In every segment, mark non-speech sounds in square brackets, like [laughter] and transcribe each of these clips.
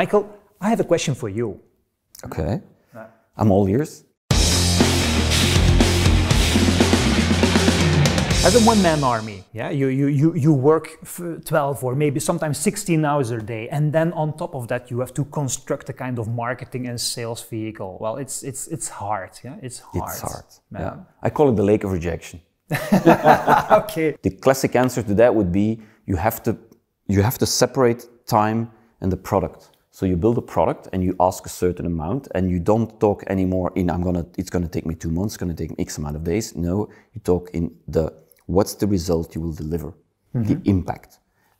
Michael, I have a question for you. Okay. I'm all ears. As a one-man army, yeah, you, you, you, you work 12 or maybe sometimes 16 hours a day, and then on top of that, you have to construct a kind of marketing and sales vehicle. Well, it's, it's, it's hard, yeah, it's hard. It's hard, yeah. I call it the lake of rejection. [laughs] okay. The classic answer to that would be you have to, you have to separate time and the product. So you build a product and you ask a certain amount and you don't talk anymore in I'm gonna it's gonna take me two months, gonna take X amount of days. No, you talk in the what's the result you will deliver, mm-hmm. the impact.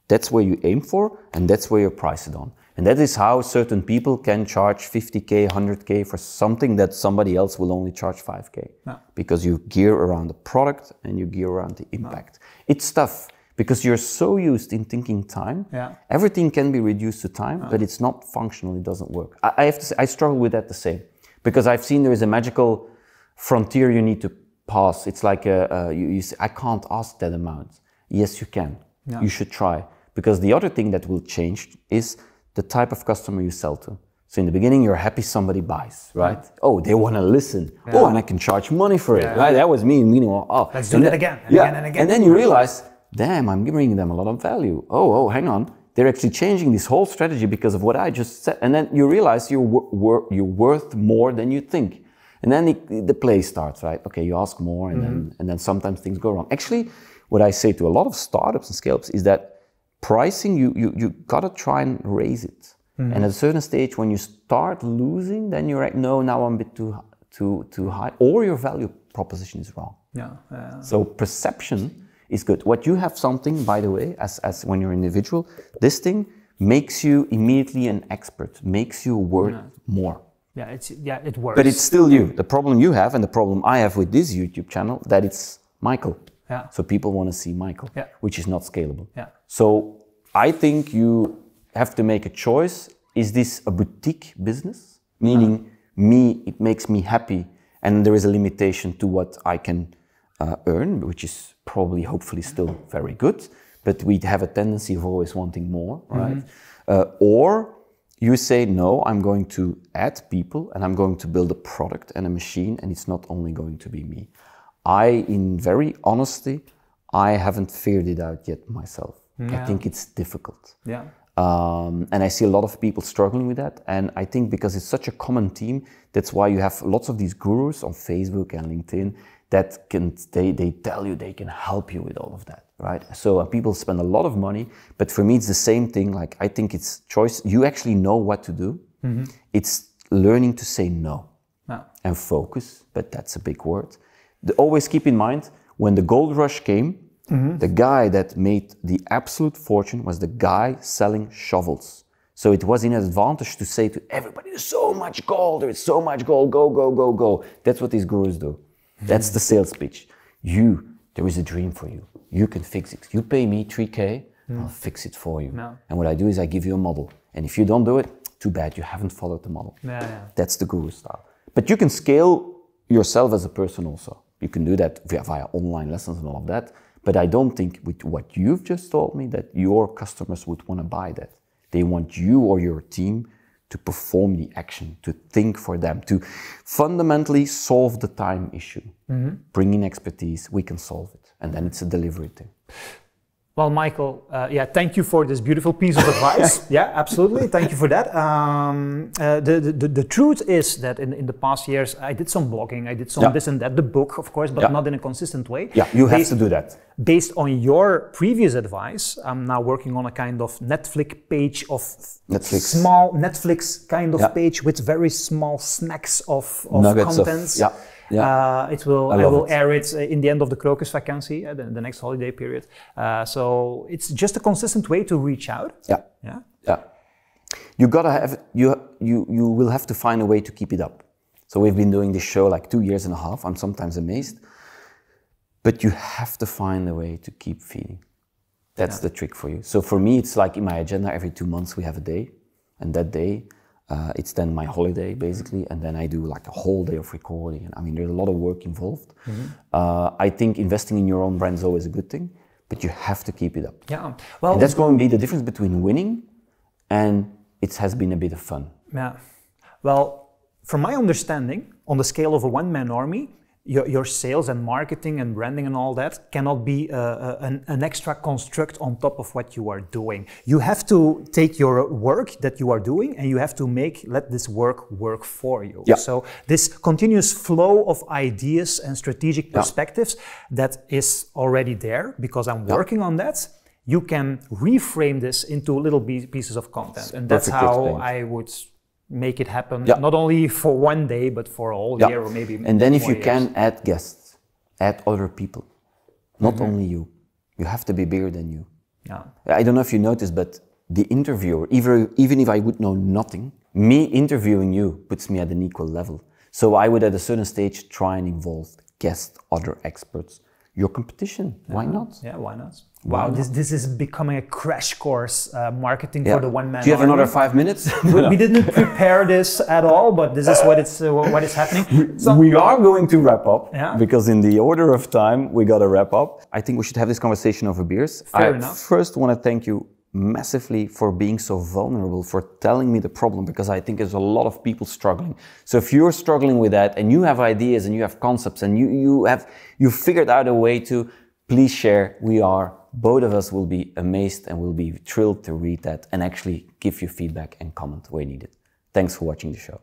That's where you aim for and that's where you price it on. And that is how certain people can charge 50k, 100k for something that somebody else will only charge 5k. No. Because you gear around the product and you gear around the impact. No. It's tough because you're so used in thinking time yeah. everything can be reduced to time oh. but it's not functional it doesn't work I, I, have to say i struggle with that the same because i've seen there is a magical frontier you need to pass it's like a, a you, you say, i can't ask that amount yes you can yeah. you should try because the other thing that will change is the type of customer you sell to so in the beginning, you're happy somebody buys, right? Oh, they want to listen. Yeah. Oh, and I can charge money for it, yeah. right? That was me. Meaning, oh, oh. let's do that again, and yeah. again, and again. And then you realize damn, I'm giving them a lot of value. Oh, oh, hang on. They're actually changing this whole strategy because of what I just said. And then you realize you're, wor- you're worth more than you think. And then the, the play starts, right? Okay, you ask more and, mm-hmm. then, and then sometimes things go wrong. Actually, what I say to a lot of startups and scale-ups is that pricing, you, you, you gotta try and raise it. Mm-hmm. And at a certain stage, when you start losing, then you're like, no, now I'm a bit too, too, too high. Or your value proposition is wrong. Yeah. Uh, so perception is good. What you have something, by the way, as, as when you're an individual, this thing makes you immediately an expert, makes you worth yeah. more. Yeah, it's yeah, it works. But it's still you. The problem you have and the problem I have with this YouTube channel that it's Michael. Yeah. So people want to see Michael, yeah. which is not scalable. Yeah. So I think you have to make a choice. Is this a boutique business? Meaning uh -huh. me, it makes me happy and there is a limitation to what I can uh, earn, which is probably hopefully still very good, but we have a tendency of always wanting more, mm-hmm. right? Mm -hmm. uh, or you say, no, I'm going to add people and I'm going to build a product and a machine, and it's not only going to be me. I, in very honesty, I haven't figured it out yet myself. Yeah. I think it's difficult. Yeah. Um, and I see a lot of people struggling with that. And I think because it's such a common team, that's why you have lots of these gurus on Facebook and LinkedIn that can they, they tell you they can help you with all of that right so uh, people spend a lot of money but for me it's the same thing like i think it's choice you actually know what to do mm-hmm. it's learning to say no and focus but that's a big word the, always keep in mind when the gold rush came mm-hmm. the guy that made the absolute fortune was the guy selling shovels so it was an advantage to say to everybody there's so much gold there's so much gold go go go go that's what these gurus do that's the sales pitch. You, there is a dream for you. You can fix it. You pay me 3K, hmm. I'll fix it for you. No. And what I do is I give you a model. And if you don't do it, too bad, you haven't followed the model. Yeah, yeah. That's the guru style. But you can scale yourself as a person also. You can do that via, via online lessons and all of that. But I don't think with what you've just told me that your customers would want to buy that. They want you or your team to perform the action, to think for them, to fundamentally solve the time issue. Mm -hmm. Bring in expertise, we can solve it. And then it's a delivery thing. Well, Michael, uh, yeah, thank you for this beautiful piece of advice. [laughs] yeah, absolutely. Thank you for that. Um, uh, the, the, the truth is that in, in the past years, I did some blogging, I did some yeah. this and that, the book, of course, but yeah. not in a consistent way. Yeah, you have to do that. Based on your previous advice, I'm now working on a kind of Netflix page of Netflix. small Netflix kind of yeah. page with very small snacks of, of Nuggets contents. Of, yeah yeah. Uh, it will. I, I will it. air it uh, in the end of the crocus vacancy, uh, the, the, next holiday period. so it's just a consistent way to reach out. Yeah. Yeah. Yeah. You gotta have you you you will have to find a way to keep it up. So we've been doing this show like two years and a half. I'm sometimes amazed. But you have to find a way to keep feeding. That's yeah. the trick for you. So for me, it's like in my agenda every two months we have a day. And that day, uh, it's then my holiday basically, and then I do like a whole day of recording. And I mean, there's a lot of work involved. Mm-hmm. Uh, I think investing in your own brand is always a good thing, but you have to keep it up. Yeah, well, and that's going to be the difference between winning and it has been a bit of fun. Yeah, well, from my understanding, on the scale of a one-man army, your, your sales and marketing and branding and all that cannot be uh, uh, an, an extra construct on top of what you are doing. You have to take your work that you are doing and you have to make, let this work work for you. Yeah. So this continuous flow of ideas and strategic perspectives yeah. that is already there because I'm working yeah. on that you can reframe this into little pieces of content. And that's how explained. I would make it happen yeah. not only for one day but for all yeah. year or maybe and then if you years. can add guests add other people not mm-hmm. only you you have to be bigger than you yeah i don't know if you noticed but the interviewer even, even if i would know nothing me interviewing you puts me at an equal level so i would at a certain stage try and involve guest other experts your competition. Yeah. Why not? Yeah, why not? Wow, this, this is becoming a crash course uh, marketing yeah. for the one man. Do you have another five minutes? [laughs] we, we, didn't [laughs] prepare this at all, but this is what it's uh, what is happening. So, we are going to wrap up yeah. because in the order of time, we got to wrap up. I think we should have this conversation over beers. Fair I enough. first want to thank you massively for being so vulnerable, for telling me the problem, because I think there's a lot of people struggling. So if you're struggling with that and you have ideas and you have concepts and you, you have, you figured out a way to, please share. We are, both of us will be amazed and will be thrilled to read that and actually give you feedback and comment where needed. Thanks for watching the show.